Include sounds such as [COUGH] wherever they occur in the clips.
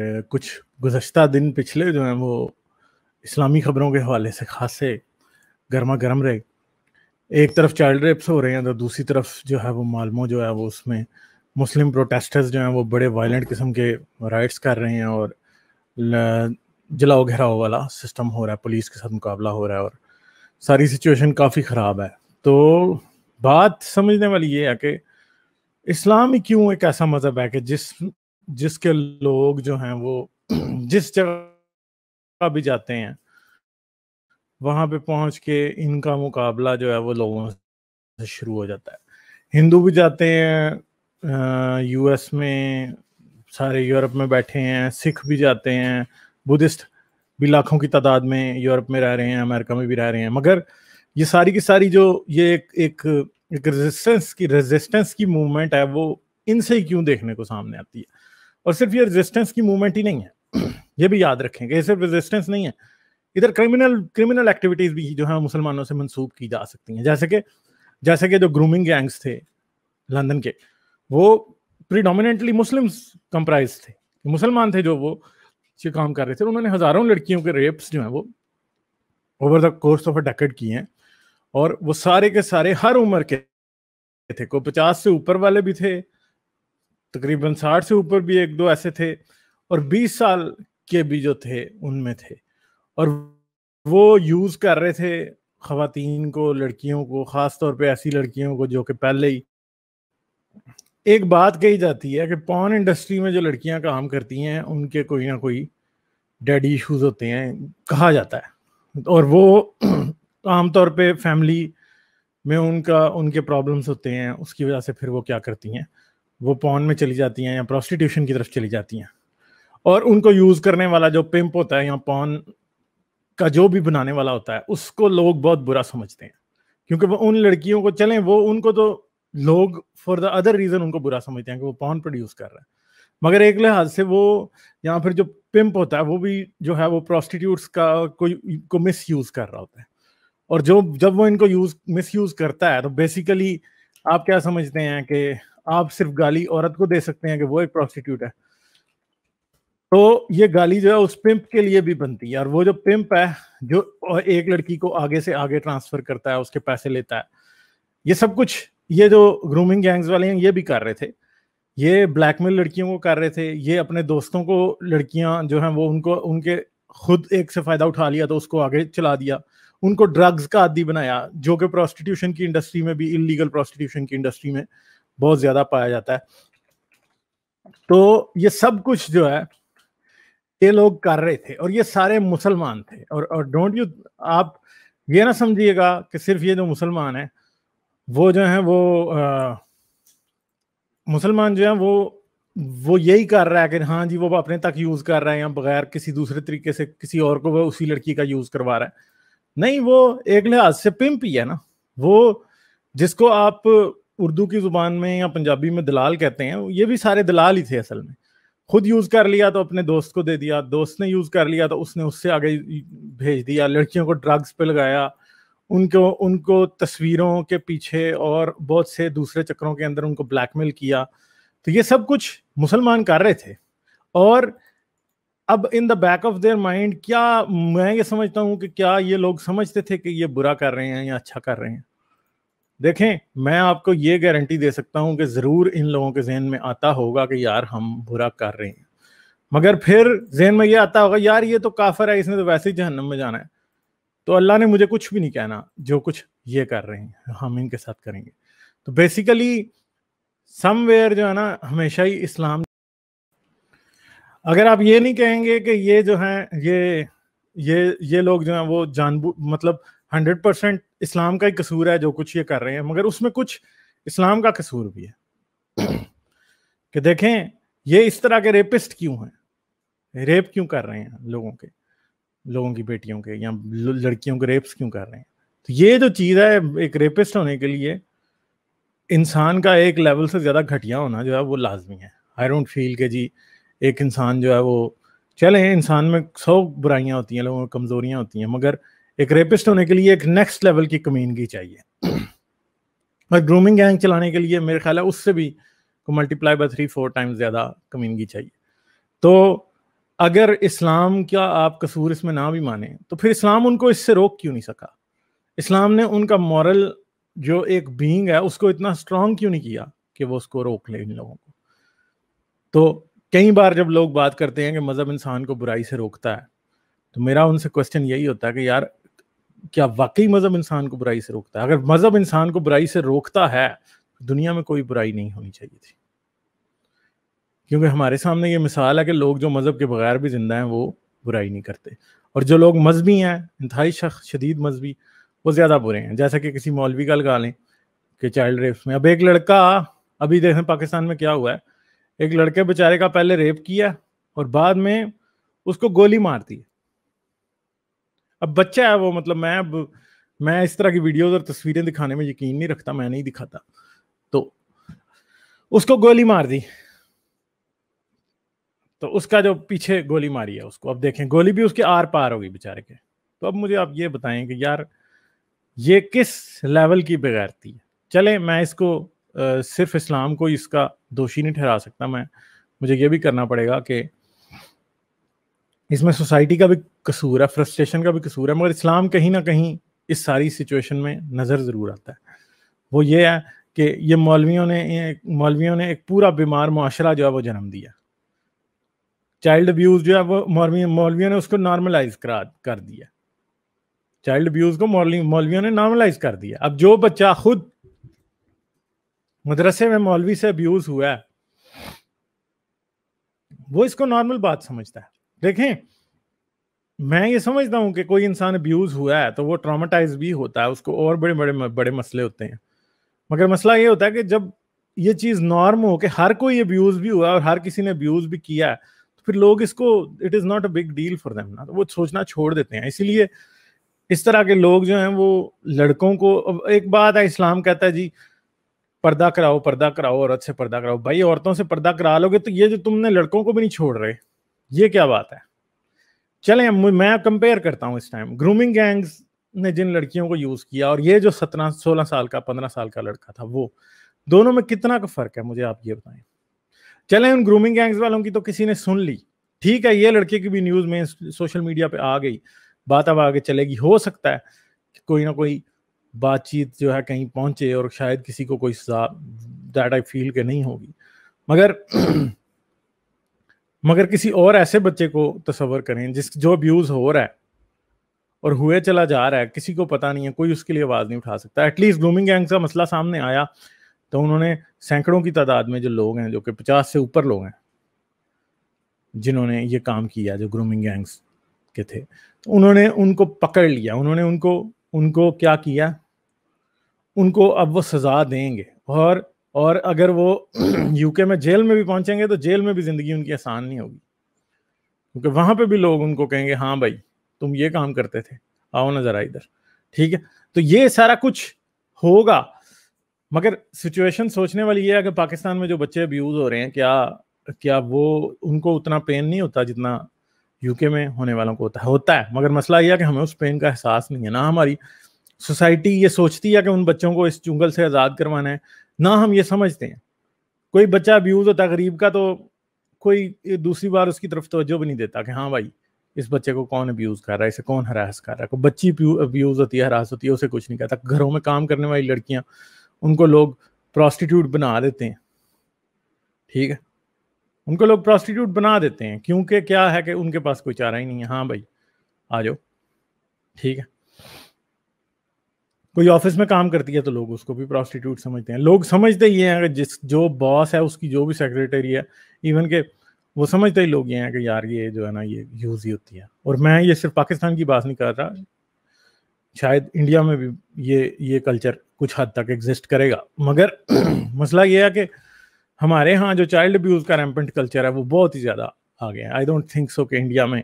और कुछ गुजशत दिन पिछले जो हैं वो इस्लामी ख़बरों के हवाले से खासे गर्मा गर्म रहे एक तरफ चाइल्ड रेप्स हो रहे हैं तो दूसरी तरफ जो है वो मालमो जो है वो उसमें मुस्लिम प्रोटेस्टर्स जो हैं वो बड़े वायलेंट किस्म के राइट्स कर रहे हैं और जलाओ घेराओ वाला सिस्टम हो रहा है पुलिस के साथ मुकाबला हो रहा है और सारी सिचुएशन काफ़ी ख़राब है तो बात समझने वाली ये है कि इस्लाम ही क्यों एक ऐसा मज़हब है कि जिस जिसके लोग जो हैं वो [CLEARS THROAT] जिस जगह भी जाते हैं वहां पे पहुंच के इनका मुकाबला जो है वो लोगों से शुरू हो जाता है हिंदू भी जाते हैं यूएस में सारे यूरोप में बैठे हैं सिख भी जाते हैं बुद्धिस्ट भी लाखों की तादाद में यूरोप में रह रहे हैं अमेरिका में भी रह रहे हैं मगर ये सारी की सारी जो ये एक एक एक रेजिस्टेंस की रेजिस्टेंस की मूवमेंट है वो इनसे ही क्यों देखने को सामने आती है और सिर्फ ये रेजिस्टेंस की मूवमेंट ही नहीं है ये भी याद रखेंगे ये सिर्फ रेजिस्टेंस नहीं है इधर क्रिमिनल क्रिमिनल एक्टिविटीज भी जो है मुसलमानों से मनसूब की जा सकती हैं जैसे कि जैसे कि जो ग्रूमिंग गैंग्स थे लंदन के वो प्रीडोमिनेंटली मुस्लिम्स कंप्राइज थे मुसलमान थे जो वो काम कर रहे थे उन्होंने हज़ारों लड़कियों के रेप्स जो हैं वो over the course of a decade किए हैं और वो सारे के सारे हर उम्र के थे को पचास से ऊपर वाले भी थे तकरीबन साठ से ऊपर भी एक दो ऐसे थे और बीस साल के भी जो थे उनमें थे और वो यूज कर रहे थे खातन को लड़कियों को ख़ास तौर पे ऐसी लड़कियों को जो कि पहले ही एक बात कही जाती है कि पॉन इंडस्ट्री में जो लड़कियां काम करती हैं उनके कोई ना कोई डैडी इश्यूज होते हैं कहा जाता है और वो [CLEARS THROAT] आमतौर पे फैमिली में उनका उनके प्रॉब्लम्स होते हैं उसकी वजह से फिर वो क्या करती हैं वो पॉन में चली जाती हैं या प्रोस्टिट्यूशन की तरफ चली जाती हैं और उनको यूज़ करने वाला जो पिम्प होता है या पॉन का जो भी बनाने वाला होता है उसको लोग बहुत बुरा समझते हैं क्योंकि वो उन लड़कियों को चलें वो उनको तो लोग फॉर द अदर रीज़न उनको बुरा समझते हैं कि वो पॉन प्रोड्यूस कर रहा है मगर एक लिहाज से वो या फिर जो पिम्प होता है वो भी जो है वो प्रोस्टिट्यूट्स का कोई को मिस यूज़ कर रहा होता है और जो जब वो इनको यूज़ मिस यूज़ करता है तो बेसिकली आप क्या समझते हैं कि आप सिर्फ गाली औरत को दे सकते हैं कि वो एक प्रोस्टिट्यूट है तो ये गाली जो है उस पिंप के लिए भी बनती है और वो जो पिंप है जो एक लड़की को आगे से आगे ट्रांसफर करता है उसके पैसे लेता है ये सब कुछ ये जो ग्रूमिंग गैंग्स वाले हैं ये भी कर रहे थे ये ब्लैकमेल लड़कियों को कर रहे थे ये अपने दोस्तों को लड़कियां जो हैं वो उनको उनके खुद एक से फायदा उठा लिया तो उसको आगे चला दिया उनको ड्रग्स का आदि बनाया जो कि प्रोस्टिट्यूशन की इंडस्ट्री में भी इलीगल प्रोस्टिट्यूशन की इंडस्ट्री में बहुत ज्यादा पाया जाता है तो ये सब कुछ जो है ये लोग कर रहे थे और ये सारे मुसलमान थे और और डोंट यू आप ये ना समझिएगा कि सिर्फ ये जो मुसलमान है वो जो है वो मुसलमान जो है वो वो यही कर रहा है कि हाँ जी वो अपने तक यूज कर रहा है या बगैर किसी दूसरे तरीके से किसी और को वो उसी लड़की का यूज करवा रहा है नहीं वो एक लिहाज से पिम्प ही है ना वो जिसको आप उर्दू की जुबान में या पंजाबी में दलाल कहते हैं ये भी सारे दलाल ही थे असल में खुद यूज़ कर लिया तो अपने दोस्त को दे दिया दोस्त ने यूज़ कर लिया तो उसने उससे आगे भेज दिया लड़कियों को ड्रग्स पे लगाया उनको उनको तस्वीरों के पीछे और बहुत से दूसरे चक्करों के अंदर उनको ब्लैकमेल किया तो ये सब कुछ मुसलमान कर रहे थे और अब in the back of their mind क्या मैं ये समझता हूँ कि क्या ये लोग समझते थे कि ये बुरा कर रहे हैं या अच्छा कर रहे हैं देखें मैं आपको ये गारंटी दे सकता हूं कि ज़रूर इन लोगों के जहन में आता होगा कि यार हम बुरा कर रहे हैं मगर फिर जहन में ये आता होगा यार ये तो काफर है इसने तो वैसे ही जहन्नम में जाना है तो अल्लाह ने मुझे कुछ भी नहीं कहना जो कुछ ये कर रहे हैं हम इनके साथ करेंगे तो बेसिकली समवेयर जो है ना हमेशा ही इस्लाम अगर आप ये नहीं कहेंगे कि ये जो है ये ये ये लोग जो हैं वो जानबू मतलब हंड्रेड परसेंट इस्लाम का ही कसूर है जो कुछ ये कर रहे हैं मगर उसमें कुछ इस्लाम का कसूर भी है [CLEARS THROAT] कि देखें ये इस तरह के रेपिस्ट क्यों हैं रेप क्यों कर रहे हैं लोगों के लोगों की बेटियों के या लड़कियों के रेप्स क्यों कर रहे हैं तो ये जो चीज़ है एक रेपिस्ट होने के लिए इंसान का एक लेवल से ज़्यादा घटिया होना जो है वो लाजमी है आई डोंट फील के जी एक इंसान जो है वो चले इंसान में सौ बुराइयाँ होती हैं लोगों में कमज़ोरियाँ होती हैं मगर एक रेपिस्ट होने के लिए एक नेक्स्ट लेवल की कमीनगी चाहिए और ग्रूमिंग गैंग चलाने के लिए मेरे ख्याल है उससे भी को multiply by three four times ज़्यादा कमीनगी चाहिए तो अगर इस्लाम का आप कसूर इसमें ना भी माने तो फिर इस्लाम उनको इससे रोक क्यों नहीं सका इस्लाम ने उनका मॉरल जो एक बींग है उसको इतना स्ट्रांग क्यों नहीं किया कि वो उसको रोक ले इन लोगों को तो कई बार जब लोग बात करते हैं कि मज़हब इंसान को बुराई से रोकता है तो मेरा उनसे क्वेश्चन यही होता है कि यार क्या वाकई मजहब इंसान को बुराई से रोकता है अगर मजहब इंसान को बुराई से रोकता है तो दुनिया में कोई बुराई नहीं होनी चाहिए थी क्योंकि हमारे सामने ये मिसाल है कि लोग जो मजहब के बगैर भी जिंदा हैं वो बुराई नहीं करते और जो लोग मजहबी हैं इंतहाई शख्स शदीद मजहबी वो ज़्यादा बुरे हैं जैसा कि किसी मौलवी का लगा लें कि चाइल्ड रेप्स में अब एक लड़का अभी देखें पाकिस्तान में क्या हुआ है एक लड़के बेचारे का पहले रेप किया और बाद में उसको गोली मार दी अब बच्चा है वो मतलब मैं अब मैं इस तरह की वीडियोस और तस्वीरें दिखाने में यकीन नहीं रखता मैं नहीं दिखाता तो उसको गोली मार दी तो उसका जो पीछे गोली मारी है उसको अब देखें गोली भी उसके आर पार होगी बेचारे के तो अब मुझे आप ये बताएं कि यार ये किस लेवल की बगैरती है चले मैं इसको आ, सिर्फ इस्लाम को इसका दोषी नहीं ठहरा सकता मैं मुझे ये भी करना पड़ेगा कि इसमें सोसाइटी का भी कसूर है फ्रस्ट्रेशन का भी कसूर है मगर इस्लाम कहीं ना कहीं इस सारी सिचुएशन में नज़र ज़रूर आता है वो ये है कि ये मौलवियों ने मौलवियों ने एक पूरा बीमार माशरा जो है वो जन्म दिया चाइल्ड अब्यूज़ जो है वो मौलवी मौलवियों ने उसको नॉर्मलाइज करा कर दिया चाइल्ड अब्यूज़ को मौलवी मौलवियों ने नॉर्मलाइज कर दिया अब जो बच्चा खुद मदरसे में मौलवी से अब्यूज़ हुआ है वो इसको नॉर्मल बात समझता है देखें मैं ये समझता हूँ कि कोई इंसान अब्यूज हुआ है तो वो ट्रामाटाइज भी होता है उसको और बड़े बड़े बड़े मसले होते हैं मगर मसला ये होता है कि जब ये चीज़ नॉर्म हो कि हर कोई अब्यूज भी हुआ और हर किसी ने अब्यूज भी किया है तो फिर लोग इसको it is not a big deal for them ना तो वो सोचना छोड़ देते हैं इसीलिए इस तरह के लोग जो हैं वो लड़कों को अब एक बात है इस्लाम कहता है जी पर्दा कराओ पर्दा कराओ औरत से पर्दा कराओ भाई औरतों से पर्दा करा लोगे तो ये जो तुमने लड़कों को भी नहीं छोड़ रहे ये क्या बात है चले मैं कंपेयर करता हूँ इस टाइम ग्रूमिंग गैंग्स ने जिन लड़कियों को यूज किया और ये जो सत्रह सोलह साल का पंद्रह साल का लड़का था वो दोनों में कितना का फर्क है मुझे आप ये बताएं चले उन ग्रूमिंग गैंग्स वालों की तो किसी ने सुन ली ठीक है ये लड़के की भी न्यूज में सोशल मीडिया पे आ गई बात अब आगे चलेगी हो सकता है कि कोई ना कोई बातचीत जो है कहीं पहुंचे और शायद किसी को कोई डाटा फील के नहीं होगी मगर मगर किसी और ऐसे बच्चे को तस्वर करें जिस जो अब्यूज़ हो रहा है और हुए चला जा रहा है किसी को पता नहीं है कोई उसके लिए आवाज़ नहीं उठा सकता एटलीस्ट ग्रूमिंग गैंग्स का मसला सामने आया तो उन्होंने सैकड़ों की तादाद में जो लोग हैं जो कि पचास से ऊपर लोग हैं जिन्होंने ये काम किया जो ग्रूमिंग गैंग्स के थे तो उन्होंने उनको पकड़ लिया उन्होंने उनको उनको क्या किया उनको अब वो सज़ा देंगे और और अगर वो यूके [CLEARS THROAT] में जेल में भी पहुंचेंगे तो जेल में भी ज़िंदगी उनकी आसान नहीं होगी क्योंकि वहां पे भी लोग उनको कहेंगे हाँ भाई तुम ये काम करते थे आओ ना ज़रा इधर ठीक है तो ये सारा कुछ होगा मगर सिचुएशन सोचने वाली ये है कि पाकिस्तान में जो बच्चे अब्यूज़ हो रहे हैं क्या क्या वो उनको उतना पेन नहीं होता जितना यूके में होने वालों को होता है होता है मगर मसला यह है कि हमें उस पेन का एहसास नहीं है ना हमारी सोसाइटी ये सोचती है कि उन बच्चों को इस चुंगल से आज़ाद करवाना है ना हम ये समझते हैं कोई बच्चा अब्यूज है ग़रीब का तो कोई दूसरी बार उसकी तरफ तोज्जो भी नहीं देता कि हाँ भाई इस बच्चे को कौन अब्यूज़ कर रहा है इसे कौन हरास कर रहा है कोई बच्ची अब्यूज़ होती है हरास होती है उसे कुछ नहीं कहता घरों में काम करने वाली लड़कियाँ उनको लोग प्रॉस्टिट्यूट बना देते हैं ठीक है उनको लोग प्रॉस्टिट्यूट बना देते हैं क्योंकि क्या है कि उनके पास कोई चारा ही नहीं है हाँ भाई आ जाओ ठीक है कोई ऑफिस में काम करती है तो लोग उसको भी प्रॉस्टिट्यूट समझते हैं लोग समझते ही हैं कि जिस जो बॉस है उसकी जो भी सेक्रेटरी है इवन के वो समझते ही लोग ये हैं कि यार ये जो है ना ये यूज ही होती है और मैं ये सिर्फ पाकिस्तान की बात नहीं कर रहा शायद इंडिया में भी ये ये कल्चर कुछ हद तक एग्जिस्ट करेगा मगर [CLEARS THROAT] मसला ये है कि हमारे यहाँ जो चाइल्ड अब्यूज का रैम्पेंट कल्चर है वो बहुत ही ज़्यादा आ गया है आई डोंट थिंक सो कि इंडिया में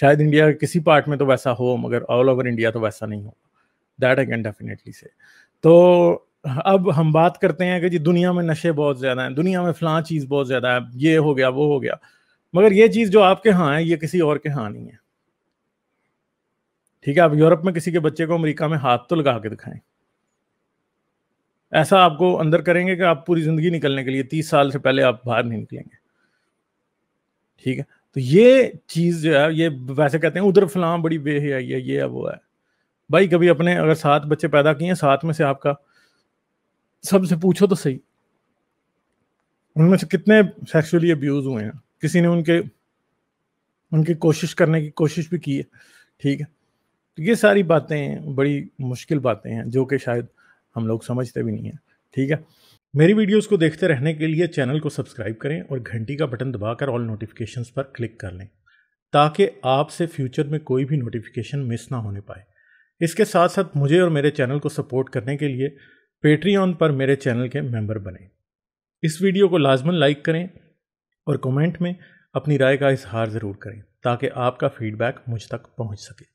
शायद इंडिया के किसी पार्ट में तो वैसा हो मगर ऑल ओवर इंडिया तो वैसा नहीं होगा दैट आई कैन डेफिनेटली से तो अब हम बात करते हैं कि जी दुनिया में नशे बहुत ज़्यादा हैं दुनिया में फ़लाँ चीज़ बहुत ज़्यादा है ये हो गया वो हो गया मगर ये चीज़ जो आपके यहाँ है ये किसी और के यहाँ नहीं है ठीक है आप यूरोप में किसी के बच्चे को अमेरिका में हाथ तो लगा के दिखाएं ऐसा आपको अंदर करेंगे कि आप पूरी ज़िंदगी निकलने के लिए तीस साल से पहले आप बाहर नहीं निकलेंगे ठीक है तो ये चीज़ जो है ये वैसे कहते हैं उधर फलां बड़ी आई है ये अब वो है भाई कभी अपने अगर सात बच्चे पैदा किए हैं सात में से आपका सबसे पूछो तो सही उनमें से कितने सेक्सुअली अब्यूज हुए हैं किसी ने उनके उनकी कोशिश करने की कोशिश भी की है ठीक है तो ये सारी बातें बड़ी मुश्किल बातें हैं जो कि शायद हम लोग समझते भी नहीं हैं ठीक है मेरी वीडियोस को देखते रहने के लिए चैनल को सब्सक्राइब करें और घंटी का बटन दबाकर ऑल नोटिफिकेशंस पर क्लिक कर लें ताकि आपसे फ्यूचर में कोई भी नोटिफिकेशन मिस ना होने पाए इसके साथ साथ मुझे और मेरे चैनल को सपोर्ट करने के लिए पेट्रियन पर मेरे चैनल के मेंबर बने इस वीडियो को लाजमन लाइक करें और कमेंट में अपनी राय का इजहार ज़रूर करें ताकि आपका फीडबैक मुझ तक पहुंच सके